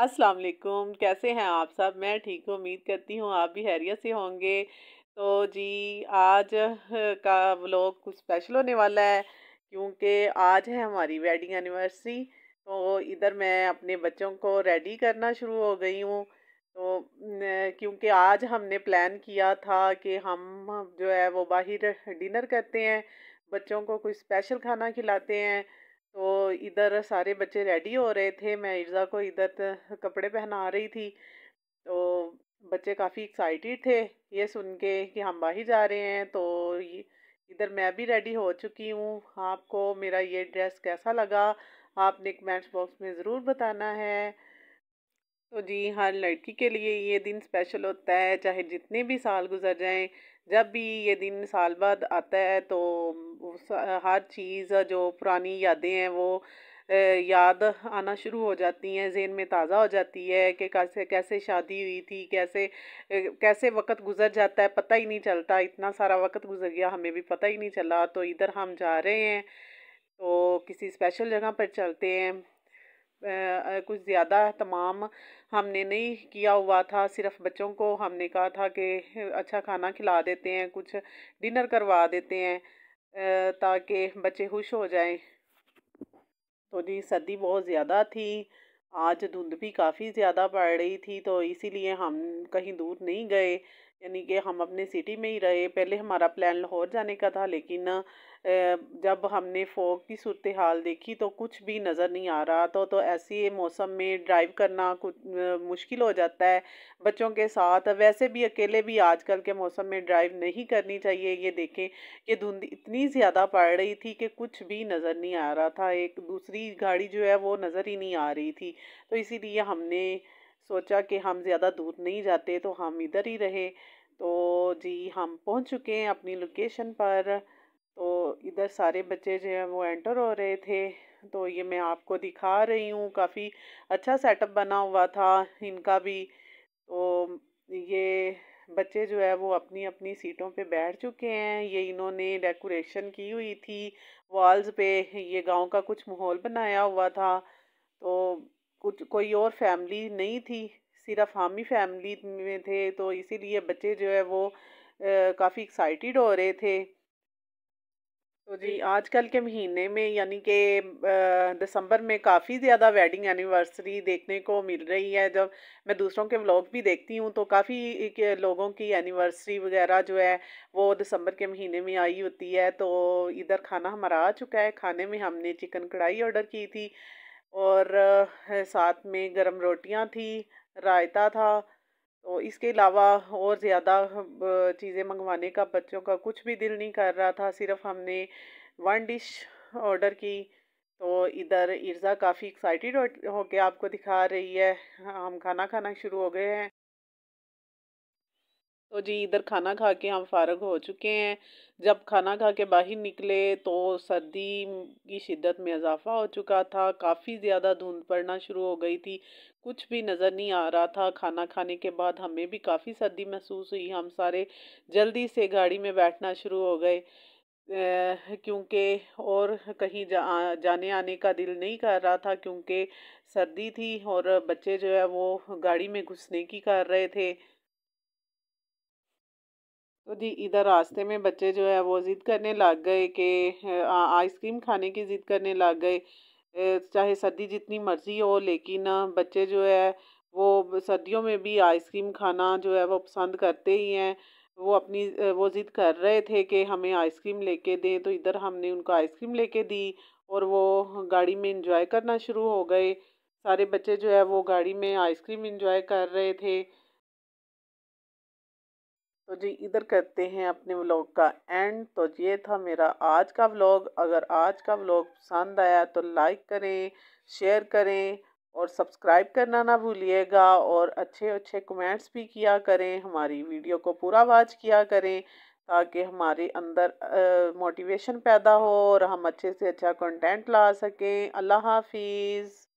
अस्सलाम वालेकुम कैसे हैं आप सब मैं ठीक हूँ उम्मीद करती हूँ आप भी हैरियत से होंगे तो जी आज का व्लॉग कुछ स्पेशल होने वाला है क्योंकि आज है हमारी वेडिंग एनिवर्सरी तो इधर मैं अपने बच्चों को रेडी करना शुरू हो गई हूँ तो क्योंकि आज हमने प्लान किया था कि हम जो है वो बाहर डिनर करते हैं बच्चों को कुछ स्पेशल खाना खिलाते हैं तो इधर सारे बच्चे रेडी हो रहे थे मैं इर्ज़ा को इधर कपड़े पहना रही थी तो बच्चे काफ़ी एक्साइटेड थे ये सुन के कि हम बाहर जा रहे हैं तो इधर मैं भी रेडी हो चुकी हूँ आपको मेरा ये ड्रेस कैसा लगा आपने कमेंट्स बॉक्स में ज़रूर बताना है तो जी हर लड़की के लिए ये दिन स्पेशल होता है चाहे जितने भी साल गुजर जाएं जब भी ये दिन साल बाद आता है तो हर चीज़ जो पुरानी यादें हैं वो याद आना शुरू हो जाती हैं जहन में ताज़ा हो जाती है कि कैसे कैसे शादी हुई थी कैसे कैसे वक्त गुजर जाता है पता ही नहीं चलता इतना सारा वक्त गुजर गया हमें भी पता ही नहीं चला तो इधर हम जा रहे हैं तो किसी स्पेशल जगह पर चलते हैं कुछ ज़्यादा तमाम हमने नहीं किया हुआ था सिर्फ बच्चों को हमने कहा था कि अच्छा खाना खिला देते हैं कुछ डिनर करवा देते हैं ताकि बच्चे खुश हो जाएं तो जी सर्दी बहुत ज़्यादा थी आज धुंध भी काफ़ी ज़्यादा पड़ रही थी तो इसीलिए हम कहीं दूर नहीं गए यानी कि हम अपने सिटी में ही रहे पहले हमारा प्लान लाहौर जाने का था लेकिन जब हमने फोक की सूरत हाल देखी तो कुछ भी नज़र नहीं आ रहा तो तो ऐसे मौसम में ड्राइव करना कुछ मुश्किल हो जाता है बच्चों के साथ वैसे भी अकेले भी आजकल के मौसम में ड्राइव नहीं करनी चाहिए ये देखें कि धुंध इतनी ज़्यादा पड़ रही थी कि कुछ भी नज़र नहीं आ रहा था एक दूसरी गाड़ी जो है वो नज़र ही नहीं आ रही थी तो इसीलिए हमने सोचा कि हम ज़्यादा दूर नहीं जाते तो हम इधर ही रहे तो जी हम पहुंच चुके हैं अपनी लोकेशन पर तो इधर सारे बच्चे जो हैं वो एंटर हो रहे थे तो ये मैं आपको दिखा रही हूँ काफ़ी अच्छा सेटअप बना हुआ था इनका भी तो ये बच्चे जो है वो अपनी अपनी सीटों पे बैठ चुके हैं ये इन्होंने डेकोरेशन की हुई थी वॉल्स पे ये गांव का कुछ माहौल बनाया हुआ था तो कुछ कोई और फैमिली नहीं थी सिर्फ हम ही फैमिली में थे तो इसीलिए बच्चे जो है वो काफ़ी एक्साइटेड हो रहे थे तो जी आजकल के महीने में यानी कि दिसंबर में काफ़ी ज़्यादा वेडिंग एनिवर्सरी देखने को मिल रही है जब मैं दूसरों के व्लॉग भी देखती हूँ तो काफ़ी लोगों की एनिवर्सरी वगैरह जो है वो दिसंबर के महीने में आई होती है तो इधर खाना हमारा आ चुका है खाने में हमने चिकन कढ़ाई ऑर्डर की थी और साथ में गरम रोटियां थी रायता था तो इसके अलावा और ज़्यादा चीज़ें मंगवाने का बच्चों का कुछ भी दिल नहीं कर रहा था सिर्फ हमने वन डिश ऑर्डर की तो इधर इर्ज़ा काफ़ी एक्साइटेड के आपको दिखा रही है हम खाना खाना शुरू हो गए हैं तो जी इधर खाना खा के हम फारग हो चुके हैं जब खाना खा के बाहर निकले तो सर्दी की शिद्दत में इजाफ़ा हो चुका था काफ़ी ज़्यादा धुंध पड़ना शुरू हो गई थी कुछ भी नज़र नहीं आ रहा था खाना खाने के बाद हमें भी काफ़ी सर्दी महसूस हुई हम सारे जल्दी से गाड़ी में बैठना शुरू हो गए क्योंकि और कहीं जा, जाने आने का दिल नहीं कर रहा था क्योंकि सर्दी थी और बच्चे जो है वो गाड़ी में घुसने की कर रहे थे तो जी इधर रास्ते में बच्चे जो है वो ज़िद करने लग गए कि आइसक्रीम खाने की ज़िद करने लग गए चाहे सर्दी जितनी मर्ज़ी हो लेकिन बच्चे जो है वो सर्दियों में भी आइसक्रीम खाना जो है वो पसंद करते ही हैं वो अपनी वो ज़िद कर रहे थे कि हमें आइसक्रीम लेके दें तो इधर हमने उनको आइसक्रीम लेके दी और वो गाड़ी में इंजॉय करना शुरू हो गए सारे बच्चे जो है वो गाड़ी में आइसक्रीम इंजॉय कर रहे थे तो जी इधर करते हैं अपने व्लॉग का एंड तो ये था मेरा आज का व्लॉग अगर आज का व्लॉग पसंद आया तो लाइक करें शेयर करें और सब्सक्राइब करना ना भूलिएगा और अच्छे अच्छे कमेंट्स भी किया करें हमारी वीडियो को पूरा वाच किया करें ताकि हमारे अंदर मोटिवेशन पैदा हो और हम अच्छे से अच्छा कंटेंट ला सकें अल्लाह हाफिज़